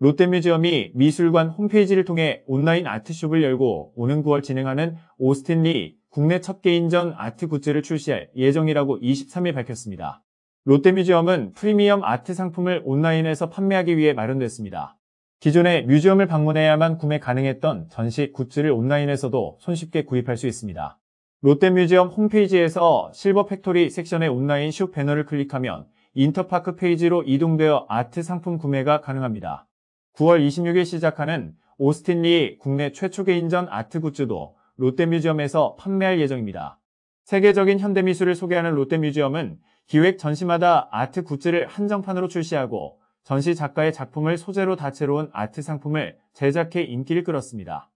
롯데뮤지엄이 미술관 홈페이지를 통해 온라인 아트숍을 열고 오는 9월 진행하는 오스틴리 국내 첫 개인전 아트 굿즈를 출시할 예정이라고 23일 밝혔습니다. 롯데뮤지엄은 프리미엄 아트 상품을 온라인에서 판매하기 위해 마련됐습니다. 기존에 뮤지엄을 방문해야만 구매 가능했던 전시 굿즈를 온라인에서도 손쉽게 구입할 수 있습니다. 롯데뮤지엄 홈페이지에서 실버 팩토리 섹션의 온라인 쇼 배너를 클릭하면 인터파크 페이지로 이동되어 아트 상품 구매가 가능합니다. 9월 26일 시작하는 오스틴 리 국내 최초 개인전 아트 굿즈도 롯데뮤지엄에서 판매할 예정입니다. 세계적인 현대미술을 소개하는 롯데뮤지엄은 기획 전시마다 아트 굿즈를 한정판으로 출시하고 전시 작가의 작품을 소재로 다채로운 아트 상품을 제작해 인기를 끌었습니다.